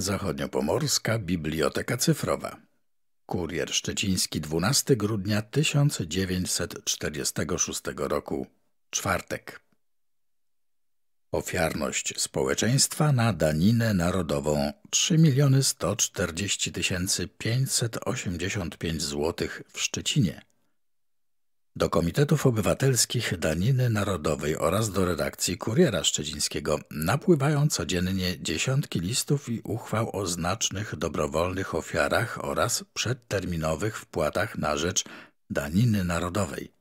Zachodniopomorska Biblioteka Cyfrowa. Kurier Szczeciński 12 grudnia 1946 roku. Czwartek. Ofiarność społeczeństwa na daninę narodową 3 140 585 zł w Szczecinie. Do komitetów obywatelskich Daniny Narodowej oraz do redakcji Kuriera Szczecińskiego napływają codziennie dziesiątki listów i uchwał o znacznych dobrowolnych ofiarach oraz przedterminowych wpłatach na rzecz Daniny Narodowej.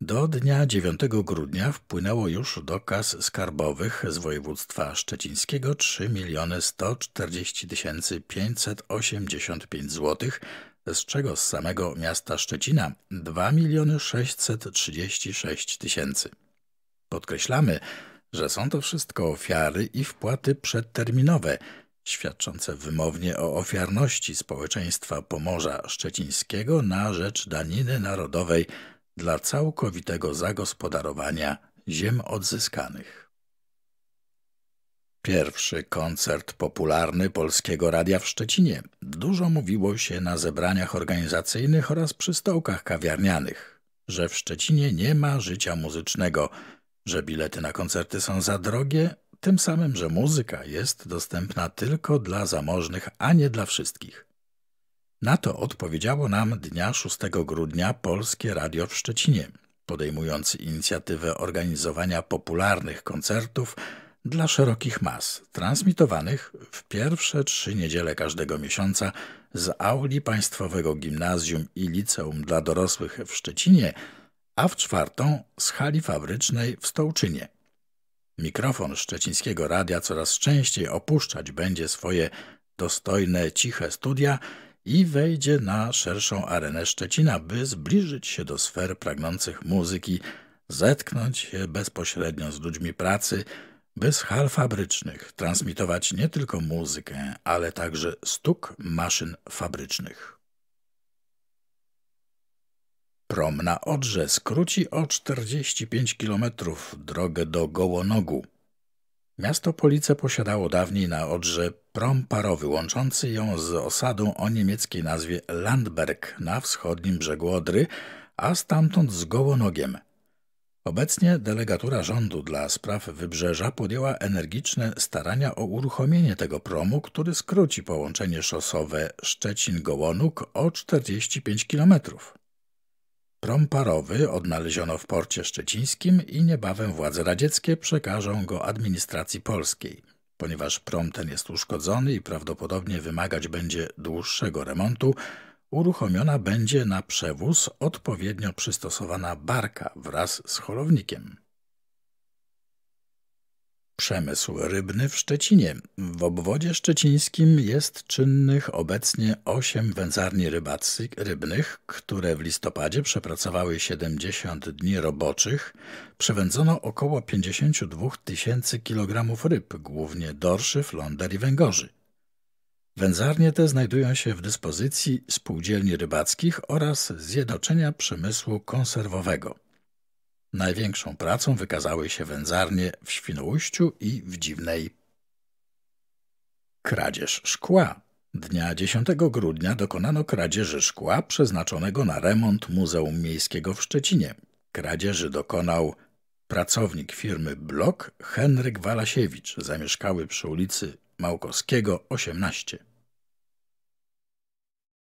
Do dnia 9 grudnia wpłynęło już do kas skarbowych z województwa szczecińskiego 3 140 585 złotych z czego z samego miasta Szczecina 2 miliony 636 tysięcy. Podkreślamy, że są to wszystko ofiary i wpłaty przedterminowe, świadczące wymownie o ofiarności społeczeństwa Pomorza Szczecińskiego na rzecz daniny narodowej dla całkowitego zagospodarowania ziem odzyskanych. Pierwszy koncert popularny Polskiego Radia w Szczecinie. Dużo mówiło się na zebraniach organizacyjnych oraz przy stołkach kawiarnianych, że w Szczecinie nie ma życia muzycznego, że bilety na koncerty są za drogie, tym samym, że muzyka jest dostępna tylko dla zamożnych, a nie dla wszystkich. Na to odpowiedziało nam dnia 6 grudnia Polskie Radio w Szczecinie, podejmując inicjatywę organizowania popularnych koncertów – dla szerokich mas, transmitowanych w pierwsze trzy niedziele każdego miesiąca z auli Państwowego Gimnazjum i Liceum dla Dorosłych w Szczecinie, a w czwartą z hali fabrycznej w Stołczynie. Mikrofon szczecińskiego radia coraz częściej opuszczać będzie swoje dostojne, ciche studia i wejdzie na szerszą arenę Szczecina, by zbliżyć się do sfer pragnących muzyki, zetknąć się bezpośrednio z ludźmi pracy – bez hal fabrycznych transmitować nie tylko muzykę, ale także stuk maszyn fabrycznych. Prom na Odrze skróci o 45 km drogę do Gołonogu. Miasto Police posiadało dawniej na Odrze prom parowy łączący ją z osadą o niemieckiej nazwie Landberg na wschodnim brzegu Odry, a stamtąd z Gołonogiem – Obecnie delegatura rządu dla spraw wybrzeża podjęła energiczne starania o uruchomienie tego promu, który skróci połączenie szosowe Szczecin-Gołonuk o 45 km. Prom parowy odnaleziono w porcie szczecińskim i niebawem władze radzieckie przekażą go administracji polskiej. Ponieważ prom ten jest uszkodzony i prawdopodobnie wymagać będzie dłuższego remontu, uruchomiona będzie na przewóz odpowiednio przystosowana barka wraz z holownikiem. Przemysł rybny w Szczecinie. W obwodzie szczecińskim jest czynnych obecnie 8 wędzarni rybnych, które w listopadzie przepracowały 70 dni roboczych. Przewędzono około 52 tysięcy kilogramów ryb, głównie dorszy, flonder i węgorzy. Wędzarnie te znajdują się w dyspozycji spółdzielni rybackich oraz Zjednoczenia Przemysłu Konserwowego. Największą pracą wykazały się wędzarnie w Świnoujściu i w Dziwnej. Kradzież szkła. Dnia 10 grudnia dokonano kradzieży szkła przeznaczonego na remont Muzeum Miejskiego w Szczecinie. Kradzieży dokonał pracownik firmy Blok Henryk Walasiewicz, zamieszkały przy ulicy Małkowskiego 18.